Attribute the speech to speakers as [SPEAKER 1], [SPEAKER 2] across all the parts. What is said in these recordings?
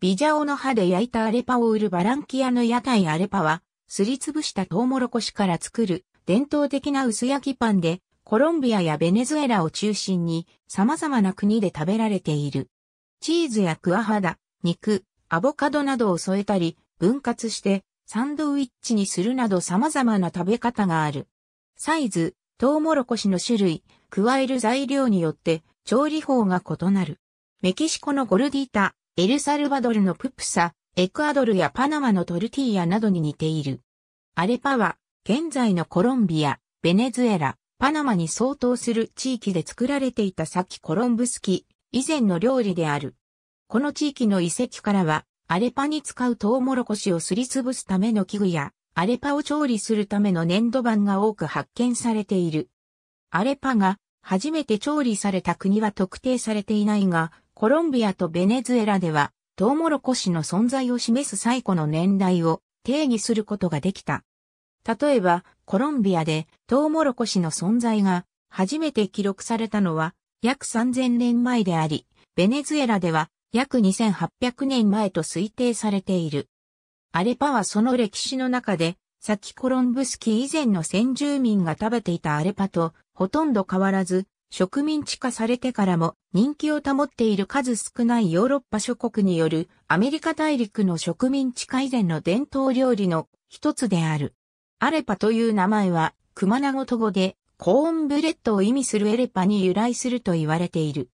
[SPEAKER 1] ビジャオの葉で焼いたアレパを売るバランキアの屋台アレパは、すりつぶしたトウモロコシから作る伝統的な薄焼きパンで、コロンビアやベネズエラを中心に様々な国で食べられている。チーズやクワハダ、肉、アボカドなどを添えたり、分割してサンドウィッチにするなど様々な食べ方がある。サイズ、トウモロコシの種類、加える材料によって調理法が異なる。メキシコのゴルディータ、エルサルバドルのププサ、エクアドルやパナマのトルティーヤなどに似ている。アレパは、現在のコロンビア、ベネズエラ、パナマに相当する地域で作られていたさっきコロンブスキ以前の料理である。この地域の遺跡からは、アレパに使うトウモロコシをすりつぶすための器具や、アレパを調理するための粘土板が多く発見されている。アレパが初めて調理された国は特定されていないが、コロンビアとベネズエラでは、トウモロコシの存在を示す最古の年代を定義することができた。例えば、コロンビアでトウモロコシの存在が初めて記録されたのは約3000年前であり、ベネズエラでは約2800年前と推定されている。アレパはその歴史の中で、っき、コロンブスキ以前の先住民が食べていたアレパとほとんど変わらず、植民地化されてからも人気を保っている数少ないヨーロッパ諸国によるアメリカ大陸の植民地化以前の伝統料理の一つである。アレパという名前はクマナゴト語でコーンブレッドを意味するエレパに由来すると言われている。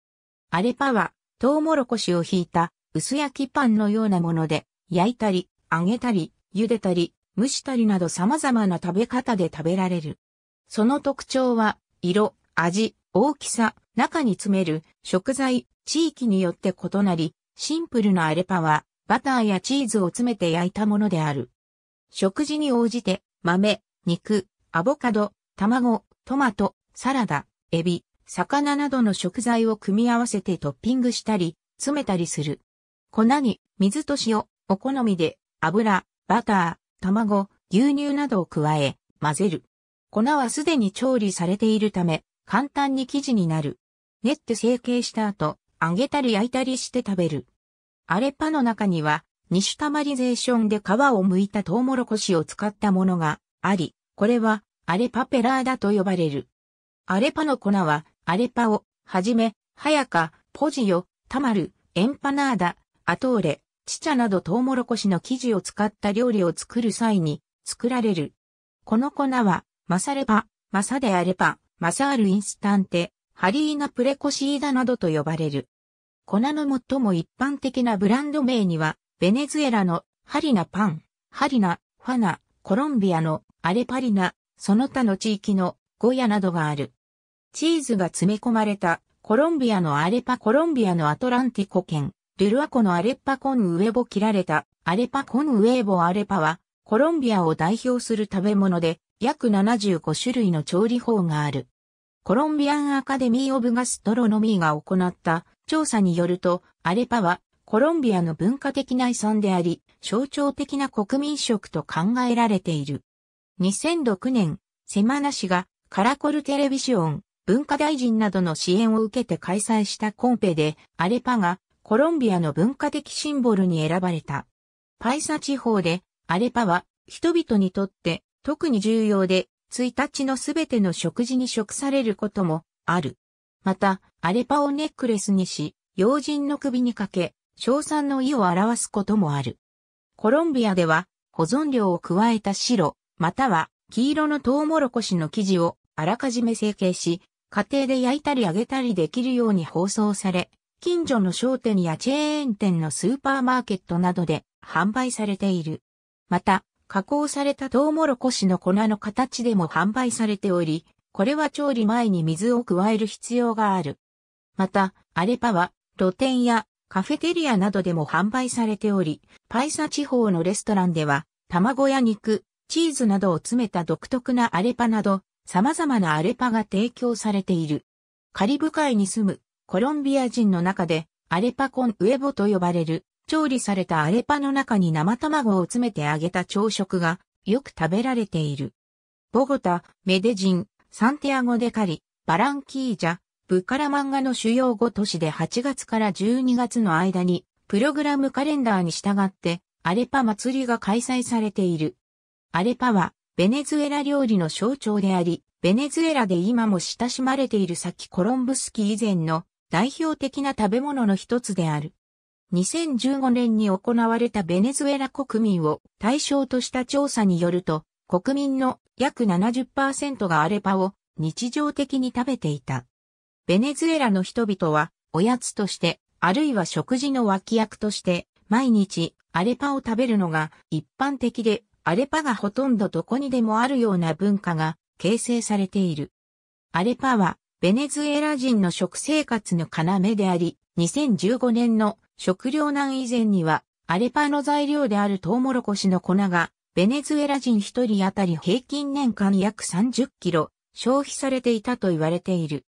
[SPEAKER 1] アレパはトウモロコシをひいた薄焼きパンのようなもので焼いたり揚げたり茹でたり蒸したりなど様々な食べ方で食べられる。その特徴は色、味、大きさ、中に詰める、食材、地域によって異なり、シンプルなアレパは、バターやチーズを詰めて焼いたものである。食事に応じて、豆、肉、アボカド、卵、トマト、サラダ、エビ、魚などの食材を組み合わせてトッピングしたり、詰めたりする。粉に水と塩、お好みで油、バター、卵、牛乳などを加え、混ぜる。粉はすでに調理されているため、簡単に生地になる。練って成形した後、揚げたり焼いたりして食べる。アレパの中には、シュタマリゼーションで皮を剥いたトウモロコシを使ったものがあり、これはアレパペラーダと呼ばれる。アレパの粉は、アレパを、はじめ、ハヤカ、ポジヨ、タマル、エンパナーダ、アトーレ、チチャなどトウモロコシの生地を使った料理を作る際に作られる。この粉は、マサレパ、マサデアレパ、マサール・インスタンテ、ハリーナ・プレコシーダなどと呼ばれる。粉の最も一般的なブランド名には、ベネズエラのハリナパン、ハリナ、ファナ、コロンビアのアレパリナ、その他の地域のゴヤなどがある。チーズが詰め込まれたコロンビアのアレパコロンビアのアトランティコ県、ルルアコのアレッパコンウエボ切られたアレパコンウエボアレパはコロンビアを代表する食べ物で約75種類の調理法がある。コロンビアンアカデミー・オブ・ガストロノミーが行った調査によると、アレパはコロンビアの文化的な遺産であり、象徴的な国民食と考えられている。2006年、セマナ氏がカラコルテレビション、文化大臣などの支援を受けて開催したコンペで、アレパがコロンビアの文化的シンボルに選ばれた。パイサ地方で、アレパは人々にとって特に重要で、1日のすべての食事に食されることもある。また、アレパをネックレスにし、用人の首にかけ、賞賛の意を表すこともある。コロンビアでは、保存料を加えた白、または黄色のトウモロコシの生地をあらかじめ成形し、家庭で焼いたり揚げたりできるように包装され、近所の商店やチェーン店のスーパーマーケットなどで販売されている。また、加工されたトウモロコシの粉の形でも販売されており、これは調理前に水を加える必要がある。また、アレパは露店やカフェテリアなどでも販売されており、パイサ地方のレストランでは、卵や肉、チーズなどを詰めた独特なアレパなど、様々なアレパが提供されている。カリブ海に住むコロンビア人の中で、アレパコンウエボと呼ばれる調理されたアレパの中に生卵を詰めて揚げた朝食がよく食べられている。ボゴタ、メデジン、サンティアゴデカリ、バランキージャ、ブカラ漫画の主要5都市で8月から12月の間にプログラムカレンダーに従ってアレパ祭りが開催されている。アレパはベネズエラ料理の象徴であり、ベネズエラで今も親しまれている先コロンブスキ以前の代表的な食べ物の一つである。2015年に行われたベネズエラ国民を対象とした調査によると、国民の約70%がアレパを日常的に食べていた。ベネズエラの人々は、おやつとして、あるいは食事の脇役として、毎日アレパを食べるのが一般的で、アレパがほとんどどこにでもあるような文化が形成されている。アレパは、ベネズエラ人の食生活の要であり、2015年の食糧難以前には、アレパの材料であるトウモロコシの粉が、ベネズエラ人一人当たり平均年間約30キロ消費されていたと言われている。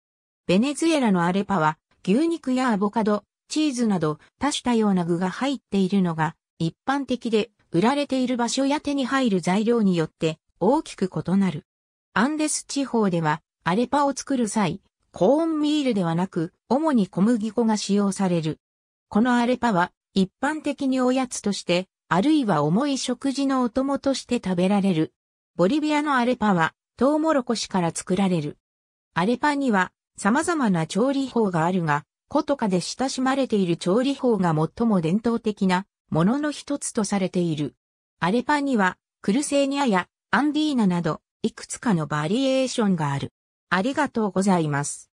[SPEAKER 1] ベネズエラのアレパは牛肉やアボカド、チーズなど多種多様な具が入っているのが一般的で売られている場所や手に入る材料によって大きく異なる。アンデス地方ではアレパを作る際、コーンミールではなく主に小麦粉が使用される。このアレパは一般的におやつとして、あるいは重い食事のお供として食べられる。ボリビアのアレパはトウモロコシから作られる。アレパには様々な調理法があるが、古都家で親しまれている調理法が最も伝統的なものの一つとされている。アレパにはクルセーニャやアンディーナなどいくつかのバリエーションがある。ありがとうございます。